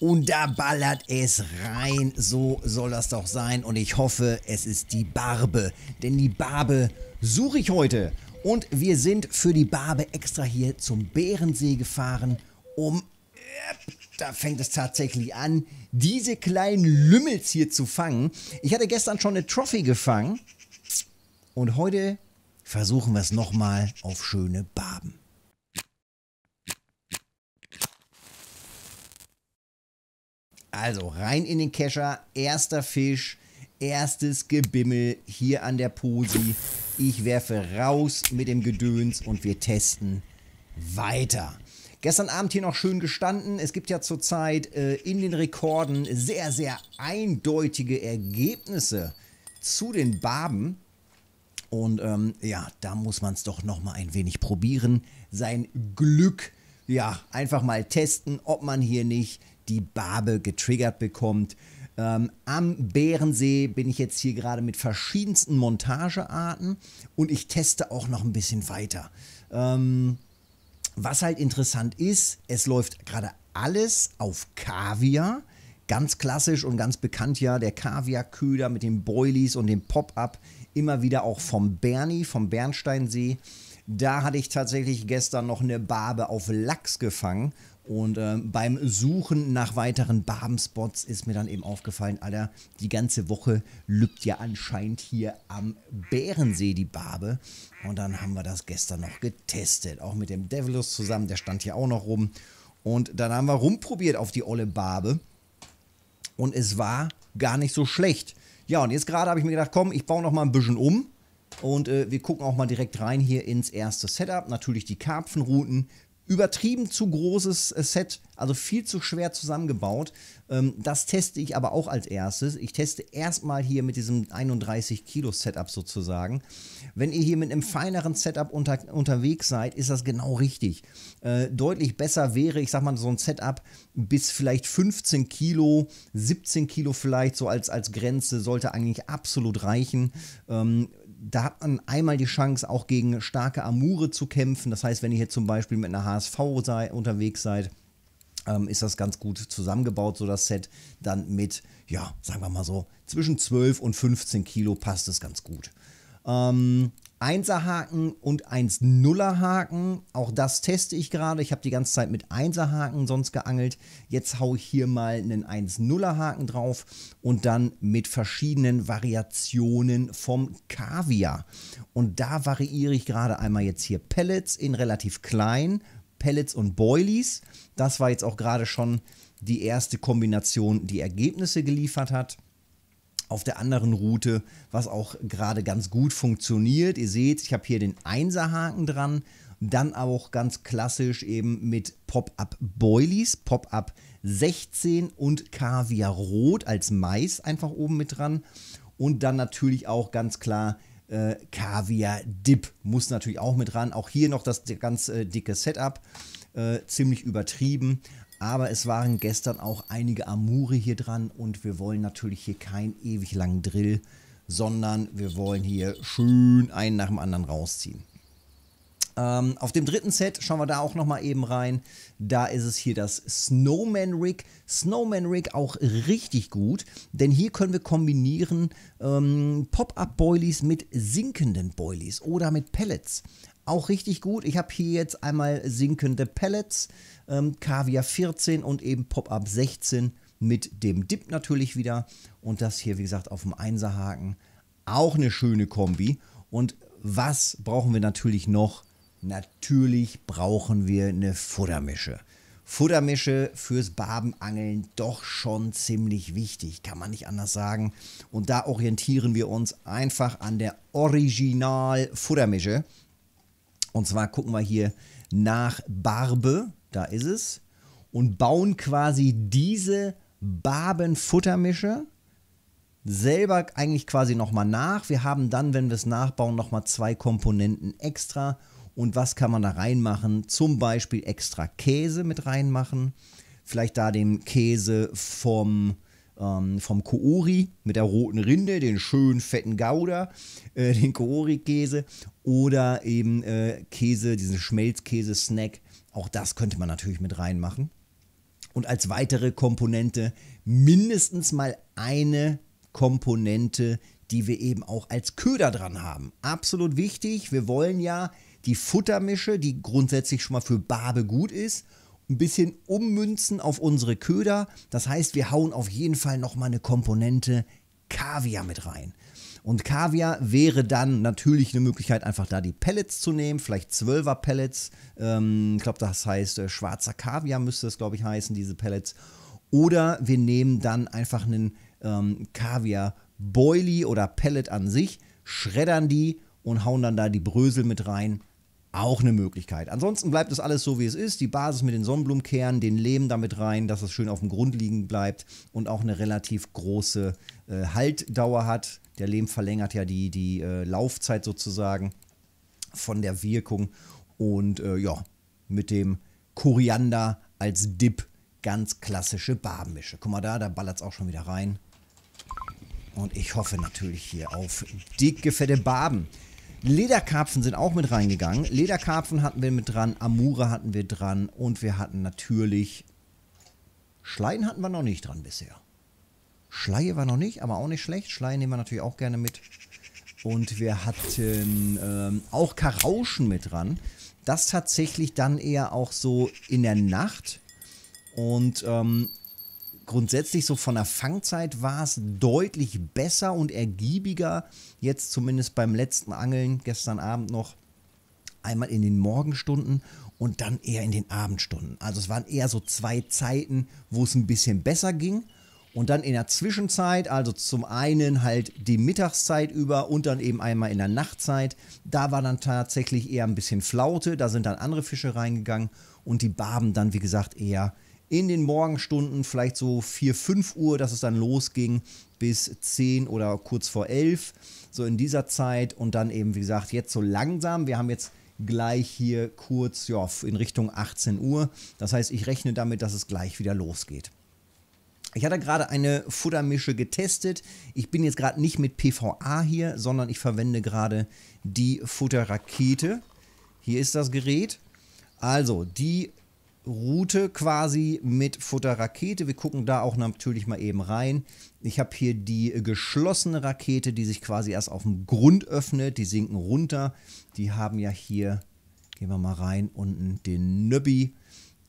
Und da ballert es rein. So soll das doch sein. Und ich hoffe, es ist die Barbe. Denn die Barbe suche ich heute. Und wir sind für die Barbe extra hier zum Bärensee gefahren, um... Äh, da fängt es tatsächlich an, diese kleinen Lümmels hier zu fangen. Ich hatte gestern schon eine Trophy gefangen. Und heute versuchen wir es nochmal auf schöne Barben. Also rein in den Kescher, erster Fisch, erstes Gebimmel hier an der Posi. Ich werfe raus mit dem Gedöns und wir testen weiter. Gestern Abend hier noch schön gestanden. Es gibt ja zurzeit äh, in den Rekorden sehr, sehr eindeutige Ergebnisse zu den Barben. Und ähm, ja, da muss man es doch nochmal ein wenig probieren. Sein Glück ja, einfach mal testen, ob man hier nicht die Barbe getriggert bekommt. Ähm, am Bärensee bin ich jetzt hier gerade mit verschiedensten Montagearten und ich teste auch noch ein bisschen weiter. Ähm, was halt interessant ist, es läuft gerade alles auf Kaviar. Ganz klassisch und ganz bekannt ja der Kaviar-Köder mit den Boilies und dem Pop-Up. Immer wieder auch vom Bernie, vom Bernsteinsee. Da hatte ich tatsächlich gestern noch eine Barbe auf Lachs gefangen. Und äh, beim Suchen nach weiteren Barbenspots ist mir dann eben aufgefallen, Alter, die ganze Woche lübt ja anscheinend hier am Bärensee die Barbe. Und dann haben wir das gestern noch getestet. Auch mit dem Devilus zusammen, der stand hier auch noch rum. Und dann haben wir rumprobiert auf die olle Barbe. Und es war gar nicht so schlecht. Ja, und jetzt gerade habe ich mir gedacht, komm, ich baue noch mal ein bisschen um. Und äh, wir gucken auch mal direkt rein hier ins erste Setup. Natürlich die Karpfenrouten. Übertrieben zu großes äh, Set, also viel zu schwer zusammengebaut. Ähm, das teste ich aber auch als erstes. Ich teste erstmal hier mit diesem 31 Kilo Setup sozusagen. Wenn ihr hier mit einem feineren Setup unter, unterwegs seid, ist das genau richtig. Äh, deutlich besser wäre, ich sag mal, so ein Setup bis vielleicht 15 Kilo, 17 Kilo vielleicht, so als, als Grenze sollte eigentlich absolut reichen. Ähm, da hat man einmal die Chance, auch gegen starke Amure zu kämpfen. Das heißt, wenn ihr jetzt zum Beispiel mit einer HSV sei, unterwegs seid, ähm, ist das ganz gut zusammengebaut, so das Set. Dann mit, ja, sagen wir mal so, zwischen 12 und 15 Kilo passt es ganz gut. Ähm, Einserhaken und 1 0 er Haken. Auch das teste ich gerade. Ich habe die ganze Zeit mit 1er-Haken sonst geangelt. Jetzt haue ich hier mal einen 1 0 er Haken drauf und dann mit verschiedenen Variationen vom Kaviar. Und da variiere ich gerade einmal jetzt hier Pellets in relativ klein, Pellets und Boilies. Das war jetzt auch gerade schon die erste Kombination, die Ergebnisse geliefert hat auf der anderen Route, was auch gerade ganz gut funktioniert. Ihr seht, ich habe hier den Einserhaken dran, dann auch ganz klassisch eben mit Pop-Up Boilies, Pop-Up 16 und Kaviar Rot als Mais einfach oben mit dran und dann natürlich auch ganz klar äh, Kaviar Dip muss natürlich auch mit dran. Auch hier noch das ganz äh, dicke Setup. Äh, ziemlich übertrieben. Aber es waren gestern auch einige Amure hier dran und wir wollen natürlich hier keinen ewig langen Drill, sondern wir wollen hier schön einen nach dem anderen rausziehen. Ähm, auf dem dritten Set schauen wir da auch nochmal eben rein. Da ist es hier das Snowman Rig. Snowman Rig auch richtig gut, denn hier können wir kombinieren ähm, Pop-Up Boilies mit sinkenden Boilies oder mit Pellets auch richtig gut. Ich habe hier jetzt einmal sinkende Pellets, ähm, Kaviar 14 und eben Pop-Up 16 mit dem Dip natürlich wieder. Und das hier, wie gesagt, auf dem Einserhaken. Auch eine schöne Kombi. Und was brauchen wir natürlich noch? Natürlich brauchen wir eine Futtermische. Futtermische fürs Barbenangeln doch schon ziemlich wichtig, kann man nicht anders sagen. Und da orientieren wir uns einfach an der Original-Futtermische. Und zwar gucken wir hier nach Barbe, da ist es, und bauen quasi diese Barbenfuttermische selber eigentlich quasi nochmal nach. Wir haben dann, wenn wir es nachbauen, nochmal zwei Komponenten extra. Und was kann man da reinmachen? Zum Beispiel extra Käse mit reinmachen. Vielleicht da den Käse vom ähm, vom Koori mit der roten Rinde, den schönen fetten Gouda, äh, den Koori-Käse oder eben äh, Käse, diesen Schmelzkäse-Snack. Auch das könnte man natürlich mit reinmachen. Und als weitere Komponente mindestens mal eine Komponente, die wir eben auch als Köder dran haben. Absolut wichtig. Wir wollen ja die Futtermische, die grundsätzlich schon mal für Barbe gut ist ein bisschen ummünzen auf unsere Köder. Das heißt, wir hauen auf jeden Fall nochmal eine Komponente Kaviar mit rein. Und Kaviar wäre dann natürlich eine Möglichkeit, einfach da die Pellets zu nehmen, vielleicht 12er Pellets. Ähm, ich glaube, das heißt äh, schwarzer Kaviar müsste es, glaube ich, heißen, diese Pellets. Oder wir nehmen dann einfach einen ähm, Kaviar-Boilie oder Pellet an sich, schreddern die und hauen dann da die Brösel mit rein auch eine Möglichkeit. Ansonsten bleibt das alles so, wie es ist. Die Basis mit den Sonnenblumenkernen, den Lehm damit rein, dass es schön auf dem Grund liegen bleibt und auch eine relativ große äh, Haltdauer hat. Der Lehm verlängert ja die, die äh, Laufzeit sozusagen von der Wirkung. Und äh, ja, mit dem Koriander als Dip ganz klassische Barbenmische. Guck mal da, da ballert es auch schon wieder rein. Und ich hoffe natürlich hier auf dicke, fette Barben. Lederkarpfen sind auch mit reingegangen. Lederkarpfen hatten wir mit dran, Amure hatten wir dran und wir hatten natürlich Schleien hatten wir noch nicht dran bisher. Schleie war noch nicht, aber auch nicht schlecht. Schleien nehmen wir natürlich auch gerne mit. Und wir hatten ähm, auch Karauschen mit dran. Das tatsächlich dann eher auch so in der Nacht. Und ähm, grundsätzlich so von der Fangzeit war es deutlich besser und ergiebiger. Jetzt zumindest beim letzten Angeln gestern Abend noch einmal in den Morgenstunden und dann eher in den Abendstunden. Also es waren eher so zwei Zeiten, wo es ein bisschen besser ging. Und dann in der Zwischenzeit, also zum einen halt die Mittagszeit über und dann eben einmal in der Nachtzeit, da war dann tatsächlich eher ein bisschen Flaute, da sind dann andere Fische reingegangen und die Barben dann, wie gesagt, eher in den Morgenstunden, vielleicht so 4, 5 Uhr, dass es dann losging bis 10 oder kurz vor 11, so in dieser Zeit und dann eben, wie gesagt, jetzt so langsam. Wir haben jetzt gleich hier kurz ja, in Richtung 18 Uhr. Das heißt, ich rechne damit, dass es gleich wieder losgeht. Ich hatte gerade eine Futtermische getestet. Ich bin jetzt gerade nicht mit PVA hier, sondern ich verwende gerade die Futterrakete. Hier ist das Gerät. Also, die Route quasi mit Futterrakete. Wir gucken da auch natürlich mal eben rein. Ich habe hier die geschlossene Rakete, die sich quasi erst auf dem Grund öffnet. Die sinken runter. Die haben ja hier, gehen wir mal rein, unten den Nöbbi.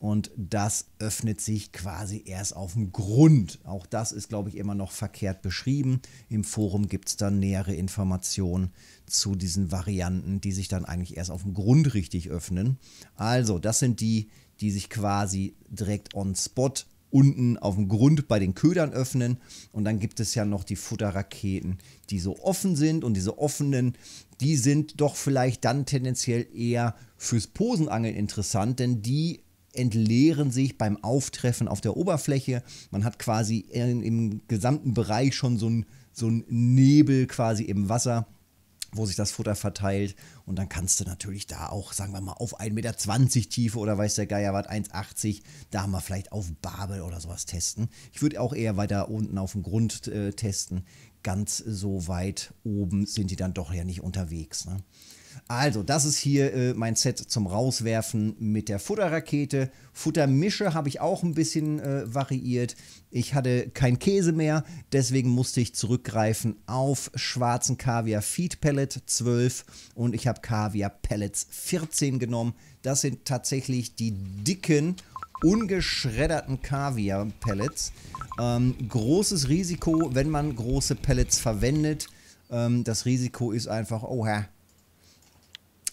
Und das öffnet sich quasi erst auf dem Grund. Auch das ist, glaube ich, immer noch verkehrt beschrieben. Im Forum gibt es dann nähere Informationen zu diesen Varianten, die sich dann eigentlich erst auf dem Grund richtig öffnen. Also, das sind die, die sich quasi direkt on spot unten auf dem Grund bei den Ködern öffnen. Und dann gibt es ja noch die Futterraketen, die so offen sind. Und diese offenen, die sind doch vielleicht dann tendenziell eher fürs Posenangeln interessant, denn die entleeren sich beim Auftreffen auf der Oberfläche. Man hat quasi in, im gesamten Bereich schon so einen so Nebel quasi im Wasser wo sich das Futter verteilt. Und dann kannst du natürlich da auch, sagen wir mal, auf 1,20 Meter Tiefe oder weiß der Geier was, 1,80, da mal vielleicht auf Babel oder sowas testen. Ich würde auch eher weiter unten auf dem Grund äh, testen. Ganz so weit oben sind die dann doch ja nicht unterwegs. Ne? Also, das ist hier äh, mein Set zum Rauswerfen mit der Futterrakete. Futtermische habe ich auch ein bisschen äh, variiert. Ich hatte kein Käse mehr, deswegen musste ich zurückgreifen auf schwarzen Kaviar Feed Pellet 12 und ich habe Kaviar Pellets 14 genommen. Das sind tatsächlich die dicken, ungeschredderten Kaviar Pellets. Ähm, großes Risiko, wenn man große Pellets verwendet. Ähm, das Risiko ist einfach, oh Herr,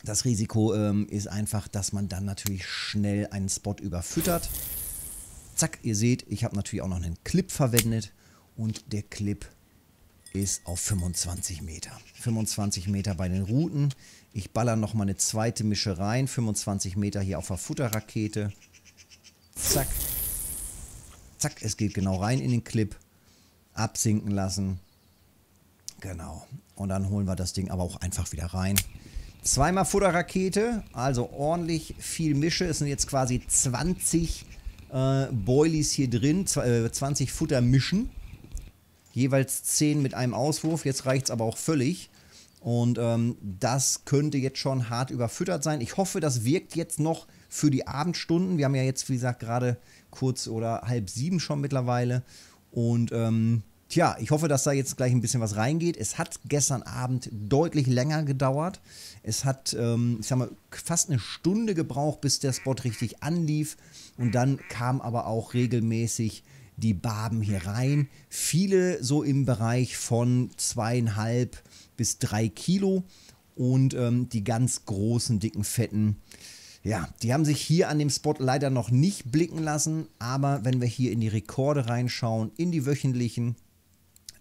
das Risiko ähm, ist einfach, dass man dann natürlich schnell einen Spot überfüttert. Zack, ihr seht, ich habe natürlich auch noch einen Clip verwendet und der Clip ist auf 25 Meter. 25 Meter bei den Routen. Ich baller nochmal eine zweite Mische rein. 25 Meter hier auf der Futterrakete. Zack. Zack, es geht genau rein in den Clip. Absinken lassen. Genau. Und dann holen wir das Ding aber auch einfach wieder rein. Zweimal Futterrakete, also ordentlich viel Mische. Es sind jetzt quasi 20 äh, Boilies hier drin, 20 äh, Futter mischen. Jeweils 10 mit einem Auswurf, jetzt reicht es aber auch völlig. Und ähm, das könnte jetzt schon hart überfüttert sein. Ich hoffe, das wirkt jetzt noch für die Abendstunden. Wir haben ja jetzt, wie gesagt, gerade kurz oder halb sieben schon mittlerweile. Und ähm, Tja, ich hoffe, dass da jetzt gleich ein bisschen was reingeht. Es hat gestern Abend deutlich länger gedauert. Es hat, ähm, ich sag mal, fast eine Stunde gebraucht, bis der Spot richtig anlief. Und dann kam aber auch regelmäßig die Barben hier rein. Viele so im Bereich von zweieinhalb bis drei Kilo. Und ähm, die ganz großen, dicken, fetten, ja, die haben sich hier an dem Spot leider noch nicht blicken lassen. Aber wenn wir hier in die Rekorde reinschauen, in die wöchentlichen,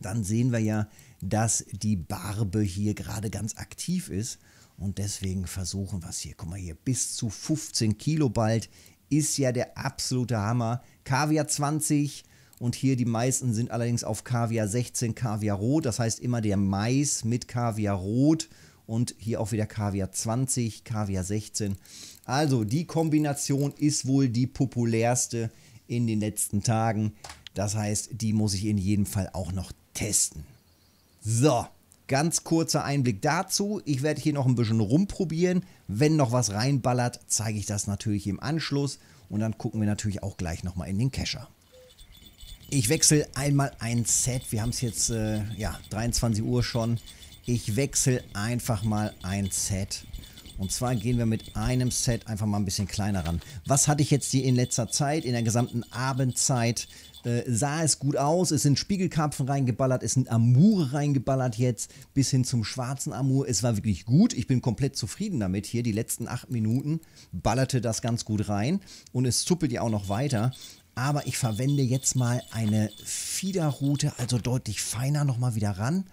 dann sehen wir ja, dass die Barbe hier gerade ganz aktiv ist. Und deswegen versuchen wir es hier. Guck mal hier, bis zu 15 Kilo bald ist ja der absolute Hammer. Kaviar 20 und hier die meisten sind allerdings auf Kaviar 16, Kaviar Rot. Das heißt immer der Mais mit Kaviar Rot und hier auch wieder Kaviar 20, Kaviar 16. Also die Kombination ist wohl die populärste in den letzten Tagen. Das heißt, die muss ich in jedem Fall auch noch testen. So, ganz kurzer Einblick dazu. Ich werde hier noch ein bisschen rumprobieren. Wenn noch was reinballert, zeige ich das natürlich im Anschluss. Und dann gucken wir natürlich auch gleich nochmal in den Kescher. Ich wechsle einmal ein Set. Wir haben es jetzt, äh, ja, 23 Uhr schon. Ich wechsle einfach mal ein Set und zwar gehen wir mit einem Set einfach mal ein bisschen kleiner ran. Was hatte ich jetzt hier in letzter Zeit, in der gesamten Abendzeit? Äh, sah es gut aus, es sind Spiegelkarpfen reingeballert, es sind Amure reingeballert jetzt, bis hin zum schwarzen Amur. Es war wirklich gut, ich bin komplett zufrieden damit hier. Die letzten acht Minuten ballerte das ganz gut rein und es zuppelt ja auch noch weiter. Aber ich verwende jetzt mal eine Fiederrute, also deutlich feiner nochmal wieder ran.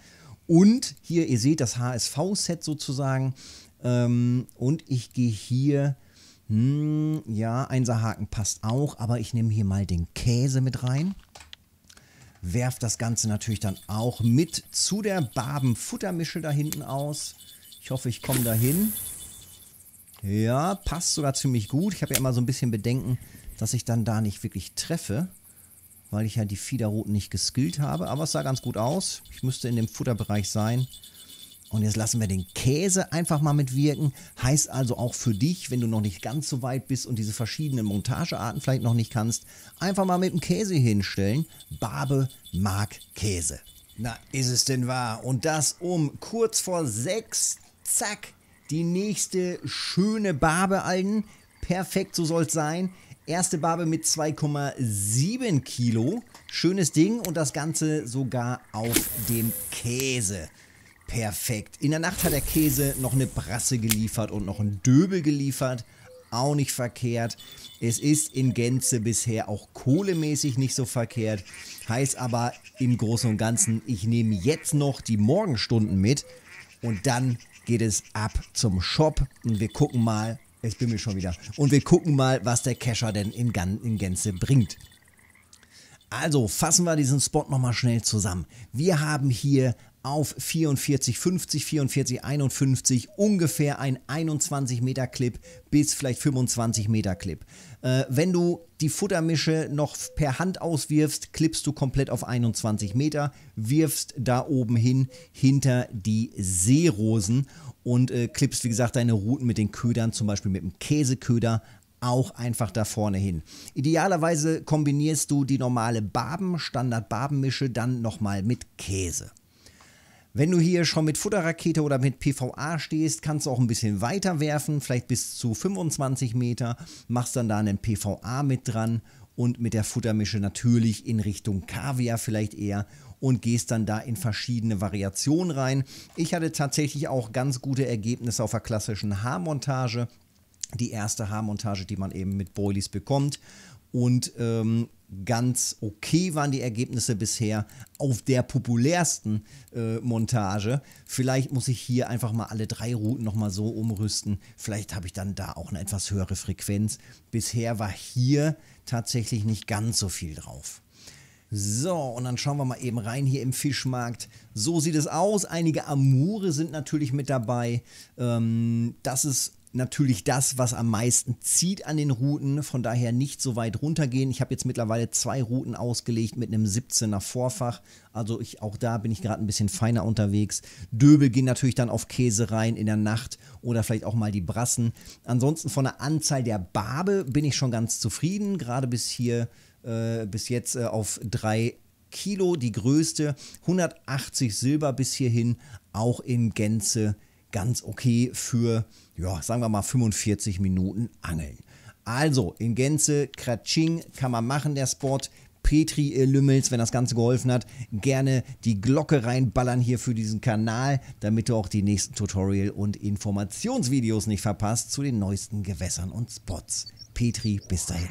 Und hier, ihr seht das HSV-Set sozusagen. Ähm, und ich gehe hier, hm, ja, Einserhaken passt auch, aber ich nehme hier mal den Käse mit rein. Werf das Ganze natürlich dann auch mit zu der Barbenfuttermischel da hinten aus. Ich hoffe, ich komme da hin. Ja, passt sogar ziemlich gut. Ich habe ja immer so ein bisschen Bedenken, dass ich dann da nicht wirklich treffe, weil ich ja die Fiederroten nicht geskillt habe. Aber es sah ganz gut aus. Ich müsste in dem Futterbereich sein. Und jetzt lassen wir den Käse einfach mal mitwirken. Heißt also auch für dich, wenn du noch nicht ganz so weit bist und diese verschiedenen Montagearten vielleicht noch nicht kannst, einfach mal mit dem Käse hinstellen. Barbe mag Käse. Na, ist es denn wahr? Und das um kurz vor sechs. Zack, die nächste schöne Barbe, Alten. Perfekt, so soll es sein. Erste Barbe mit 2,7 Kilo. Schönes Ding und das Ganze sogar auf dem Käse. Perfekt. In der Nacht hat der Käse noch eine Brasse geliefert und noch einen Döbel geliefert. Auch nicht verkehrt. Es ist in Gänze bisher auch kohlemäßig nicht so verkehrt. Heißt aber im Großen und Ganzen, ich nehme jetzt noch die Morgenstunden mit und dann geht es ab zum Shop und wir gucken mal, jetzt bin ich schon wieder, und wir gucken mal, was der Kescher denn in, Gan in Gänze bringt. Also fassen wir diesen Spot nochmal schnell zusammen. Wir haben hier auf 44, 50, 44, 51, ungefähr ein 21 Meter Clip bis vielleicht 25 Meter Clip. Äh, wenn du die Futtermische noch per Hand auswirfst, klippst du komplett auf 21 Meter, wirfst da oben hin hinter die Seerosen und äh, klippst, wie gesagt, deine Routen mit den Ködern, zum Beispiel mit dem Käseköder, auch einfach da vorne hin. Idealerweise kombinierst du die normale Barben, Standard-Barbenmische dann nochmal mit Käse. Wenn du hier schon mit Futterrakete oder mit PVA stehst, kannst du auch ein bisschen weiter werfen, vielleicht bis zu 25 Meter, machst dann da einen PVA mit dran und mit der Futtermische natürlich in Richtung Kaviar vielleicht eher und gehst dann da in verschiedene Variationen rein. Ich hatte tatsächlich auch ganz gute Ergebnisse auf der klassischen Haarmontage. Die erste Haarmontage, die man eben mit Boilies bekommt und ähm, ganz okay waren die Ergebnisse bisher auf der populärsten äh, Montage. Vielleicht muss ich hier einfach mal alle drei Routen nochmal so umrüsten. Vielleicht habe ich dann da auch eine etwas höhere Frequenz. Bisher war hier tatsächlich nicht ganz so viel drauf. So, und dann schauen wir mal eben rein hier im Fischmarkt. So sieht es aus. Einige Amure sind natürlich mit dabei. Ähm, das ist natürlich das, was am meisten zieht an den Routen. Von daher nicht so weit runtergehen. Ich habe jetzt mittlerweile zwei Routen ausgelegt mit einem 17er Vorfach. Also ich, auch da bin ich gerade ein bisschen feiner unterwegs. Döbel gehen natürlich dann auf Käse rein in der Nacht oder vielleicht auch mal die Brassen. Ansonsten von der Anzahl der Barbe bin ich schon ganz zufrieden. Gerade bis hier, äh, bis jetzt äh, auf drei Kilo die größte. 180 Silber bis hierhin, auch in Gänze ganz okay für, ja, sagen wir mal 45 Minuten Angeln. Also in Gänze, Kratsching kann man machen, der Spot. Petri äh, Lümmels, wenn das Ganze geholfen hat, gerne die Glocke reinballern hier für diesen Kanal, damit du auch die nächsten Tutorial- und Informationsvideos nicht verpasst zu den neuesten Gewässern und Spots. Petri, bis dahin.